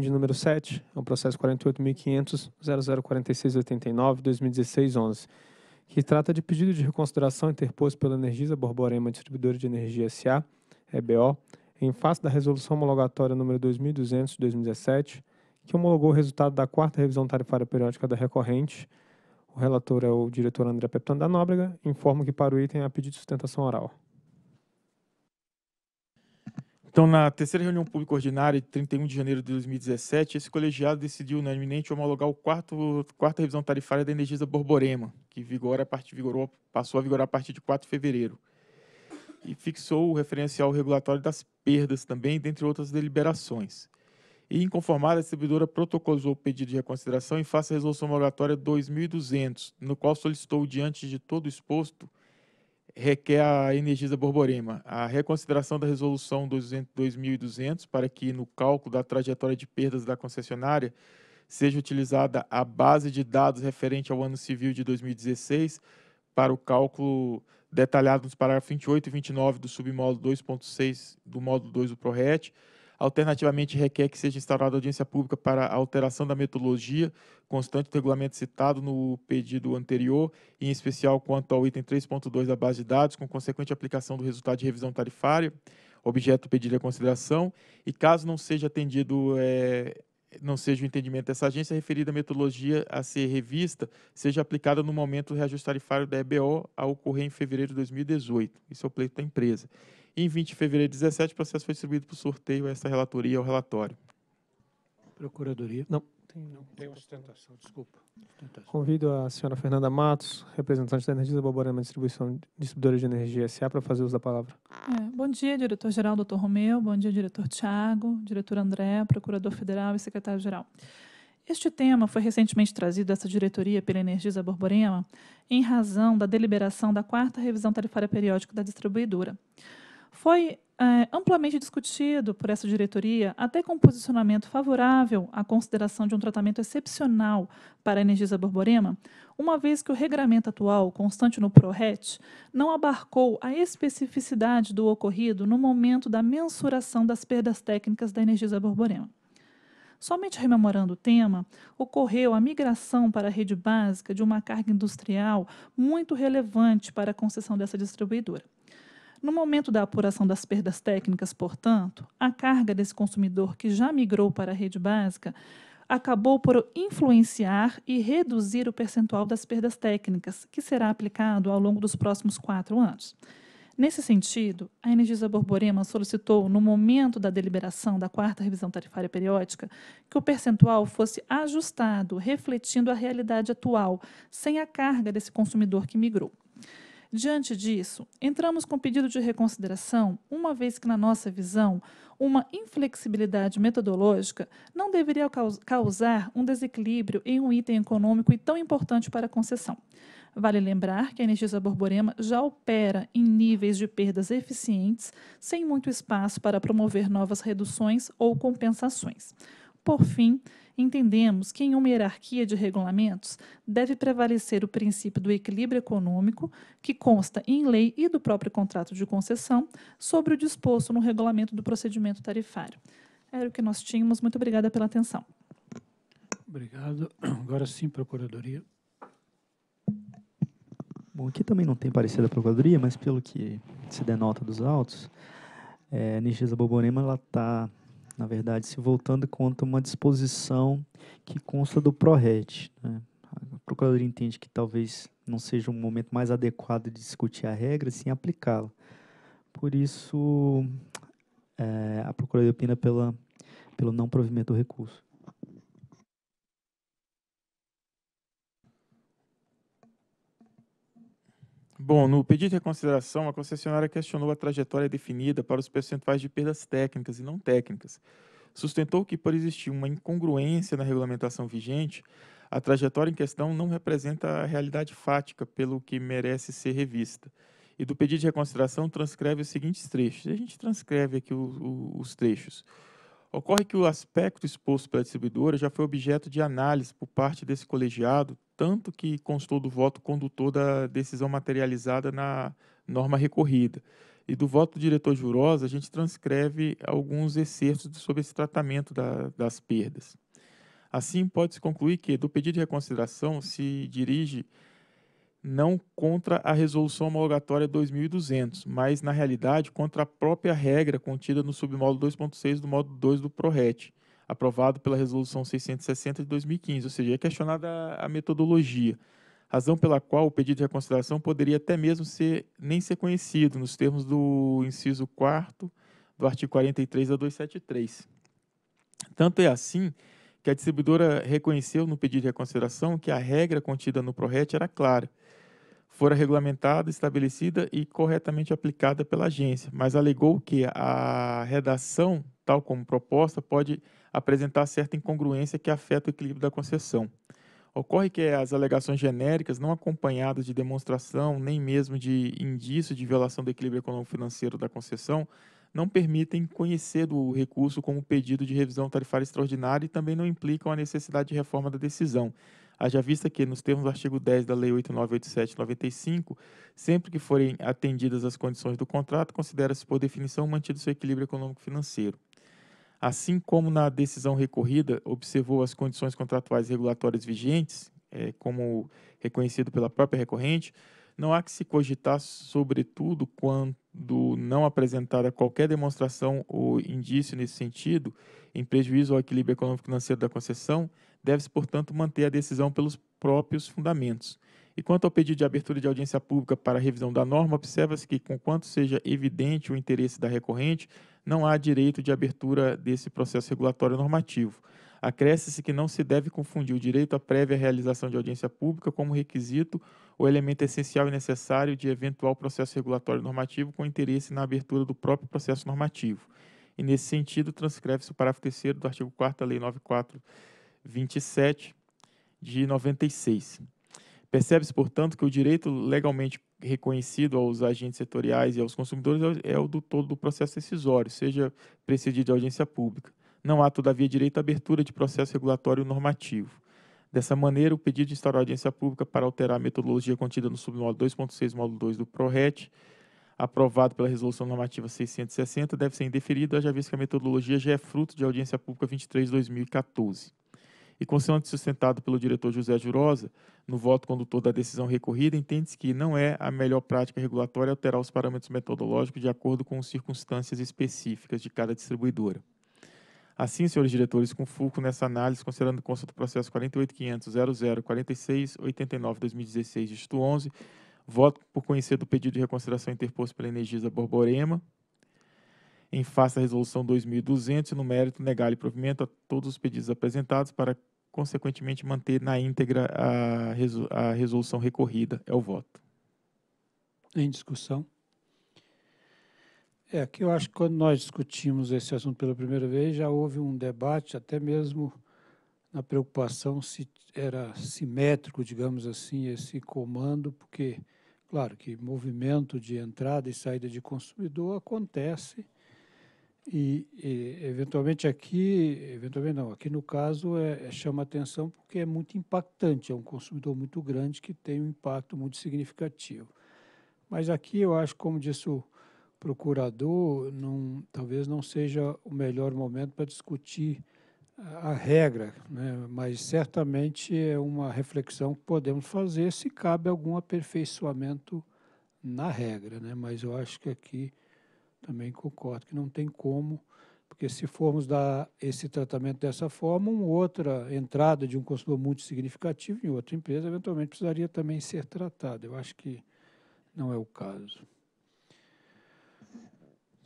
de número 7, é o processo 48.500.004689-2016-11, que trata de pedido de reconsideração interposto pela Energisa Borborema Distribuidora de Energia S.A., EBO, em face da resolução homologatória número 2200 de 2017, que homologou o resultado da quarta revisão tarifária periódica da recorrente. O relator é o diretor André Peptano da Nóbrega, informo que para o item há pedido de sustentação oral. Então, na terceira reunião pública ordinária de 31 de janeiro de 2017, esse colegiado decidiu na unanimemente homologar o quarto, quarta revisão tarifária da Energisa Borborema, que vigora a partir, vigorou, passou a vigorar a partir de 4 de fevereiro, e fixou o referencial regulatório das perdas também, dentre outras deliberações. E, inconformada, a distribuidora protocolizou o pedido de reconsideração em face à resolução homologatória 2200, no qual solicitou, diante de todo exposto, requer a Energisa Borborema a reconsideração da resolução 2200 para que no cálculo da trajetória de perdas da concessionária seja utilizada a base de dados referente ao ano civil de 2016 para o cálculo detalhado nos parágrafos 28 e 29 do submódulo 2.6 do módulo 2 do PRORET, Alternativamente, requer que seja instaurada audiência pública para alteração da metodologia constante do regulamento citado no pedido anterior, em especial quanto ao item 3.2 da base de dados, com consequente aplicação do resultado de revisão tarifária, objeto do pedido de consideração, e caso não seja atendido é, não seja o entendimento dessa agência, a referida metodologia a ser revista seja aplicada no momento do reajuste tarifário da EBO a ocorrer em fevereiro de 2018. Isso é o pleito da empresa. Em 20 de fevereiro de 2017, o processo foi distribuído por sorteio a essa relatoria ao é relatório. Procuradoria. Não. Tem, não. Tem ostentação, desculpa. Convido a senhora Fernanda Matos, representante da Energisa Borborema Distribuição Distribuidora de Energia SA, para fazer uso da palavra. É, bom dia, diretor-geral, doutor Romeu. Bom dia, diretor Tiago, diretor André, procurador federal e secretário-geral. Este tema foi recentemente trazido a essa diretoria pela Energisa Borborema em razão da deliberação da quarta revisão tarifária periódica da distribuidora foi é, amplamente discutido por essa diretoria, até com um posicionamento favorável à consideração de um tratamento excepcional para a Energisa Borborema, uma vez que o regramento atual, constante no PRORET, não abarcou a especificidade do ocorrido no momento da mensuração das perdas técnicas da Energisa Borborema. Somente rememorando o tema, ocorreu a migração para a rede básica de uma carga industrial muito relevante para a concessão dessa distribuidora. No momento da apuração das perdas técnicas, portanto, a carga desse consumidor que já migrou para a rede básica acabou por influenciar e reduzir o percentual das perdas técnicas, que será aplicado ao longo dos próximos quatro anos. Nesse sentido, a Energisa Borborema solicitou, no momento da deliberação da quarta revisão tarifária periódica, que o percentual fosse ajustado, refletindo a realidade atual, sem a carga desse consumidor que migrou. Diante disso, entramos com pedido de reconsideração, uma vez que, na nossa visão, uma inflexibilidade metodológica não deveria causar um desequilíbrio em um item econômico e tão importante para a concessão. Vale lembrar que a Energisa Borborema já opera em níveis de perdas eficientes, sem muito espaço para promover novas reduções ou compensações. Por fim, entendemos que, em uma hierarquia de regulamentos, deve prevalecer o princípio do equilíbrio econômico, que consta em lei e do próprio contrato de concessão, sobre o disposto no regulamento do procedimento tarifário. Era o que nós tínhamos. Muito obrigada pela atenção. Obrigado. Agora sim, Procuradoria. Bom, aqui também não tem parecer da Procuradoria, mas pelo que se denota dos autos, é, eh, Nishisa Boborema está na verdade, se voltando contra uma disposição que consta do PRORET. Né? A Procuradoria entende que talvez não seja o momento mais adequado de discutir a regra, sim aplicá-la. Por isso, é, a Procuradoria opina pela, pelo não provimento do recurso. Bom, no pedido de reconsideração, a concessionária questionou a trajetória definida para os percentuais de perdas técnicas e não técnicas. Sustentou que, por existir uma incongruência na regulamentação vigente, a trajetória em questão não representa a realidade fática, pelo que merece ser revista. E do pedido de reconsideração transcreve os seguintes trechos. A gente transcreve aqui o, o, os trechos. Ocorre que o aspecto exposto pela distribuidora já foi objeto de análise por parte desse colegiado, tanto que constou do voto condutor da decisão materializada na norma recorrida. E do voto do diretor Jurosa, a gente transcreve alguns excertos sobre esse tratamento da, das perdas. Assim, pode-se concluir que, do pedido de reconsideração, se dirige não contra a Resolução Homologatória 2200, mas, na realidade, contra a própria regra contida no submódulo 2.6 do módulo 2 do ProRet, aprovado pela Resolução 660 de 2015, ou seja, é questionada a metodologia, razão pela qual o pedido de reconsideração poderia até mesmo ser, nem ser conhecido, nos termos do inciso 4 do artigo 43 da 273. Tanto é assim que a distribuidora reconheceu no pedido de reconsideração que a regra contida no ProRet era clara, fora regulamentada, estabelecida e corretamente aplicada pela agência, mas alegou que a redação, tal como proposta, pode apresentar certa incongruência que afeta o equilíbrio da concessão. Ocorre que as alegações genéricas, não acompanhadas de demonstração nem mesmo de indício de violação do equilíbrio econômico-financeiro da concessão, não permitem conhecer do recurso como pedido de revisão tarifária extraordinária e também não implicam a necessidade de reforma da decisão, Haja vista que, nos termos do artigo 10 da Lei 8987-95, sempre que forem atendidas as condições do contrato, considera-se por definição mantido seu equilíbrio econômico-financeiro. Assim como na decisão recorrida observou as condições contratuais regulatórias vigentes, é, como reconhecido pela própria recorrente, não há que se cogitar, sobretudo, quando não apresentada qualquer demonstração ou indício nesse sentido, em prejuízo ao equilíbrio econômico-financeiro da concessão, deve-se, portanto, manter a decisão pelos próprios fundamentos. E quanto ao pedido de abertura de audiência pública para revisão da norma, observa-se que, conquanto seja evidente o interesse da recorrente, não há direito de abertura desse processo regulatório normativo. Acresce-se que não se deve confundir o direito à prévia realização de audiência pública como requisito ou elemento essencial e necessário de eventual processo regulatório normativo com interesse na abertura do próprio processo normativo. E, nesse sentido, transcreve-se o parágrafo 3 do artigo 4 da Lei 9427 de 96. Percebe-se, portanto, que o direito legalmente reconhecido aos agentes setoriais e aos consumidores é o é do todo do processo decisório, seja precedido de audiência pública. Não há, todavia, direito à abertura de processo regulatório normativo. Dessa maneira, o pedido de instaurar audiência pública para alterar a metodologia contida no submódulo 2.6, módulo 2 do PRORET, aprovado pela Resolução Normativa 660, deve ser indeferido, já visto que a metodologia já é fruto de audiência pública 23 de 2014. E consoante sustentado pelo diretor José Jurosa, no voto condutor da decisão recorrida, entende-se que não é a melhor prática regulatória alterar os parâmetros metodológicos de acordo com circunstâncias específicas de cada distribuidora. Assim, senhores diretores, com fulcro nessa análise, considerando o do processo 48.500.00.46.89.2016, dígito 11, voto por conhecer do pedido de reconsideração interposto pela Energisa Borborema, em face da resolução 2.200, e no mérito negar e provimento a todos os pedidos apresentados para, consequentemente, manter na íntegra a, resolução recorrida. É o voto. Em discussão. É, que eu acho que quando nós discutimos esse assunto pela primeira vez, já houve um debate, até mesmo na preocupação se era simétrico, digamos assim, esse comando, porque, claro, que movimento de entrada e saída de consumidor acontece e, e eventualmente aqui, eventualmente não, aqui no caso é, é, chama atenção porque é muito impactante, é um consumidor muito grande que tem um impacto muito significativo. Mas aqui eu acho, como disse o procurador, não, talvez não seja o melhor momento para discutir a regra, né? mas certamente é uma reflexão que podemos fazer se cabe algum aperfeiçoamento na regra. Né? Mas eu acho que aqui também concordo que não tem como, porque se formos dar esse tratamento dessa forma, uma outra entrada de um consumidor muito significativo em outra empresa eventualmente precisaria também ser tratada. Eu acho que não é o caso.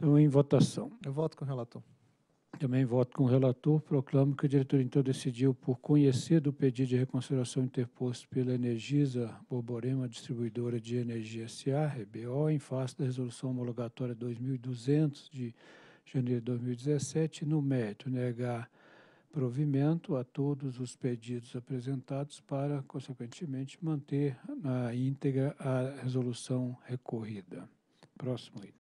Então, em votação. Eu voto com o relator. Também voto com o relator. Proclamo que o diretor então decidiu por conhecer do pedido de reconsideração interposto pela Energisa Borborema Distribuidora de Energia S.A., RBO, em face da resolução homologatória 2200 de janeiro de 2017, no mérito negar provimento a todos os pedidos apresentados para, consequentemente, manter na íntegra a resolução recorrida. Próximo item.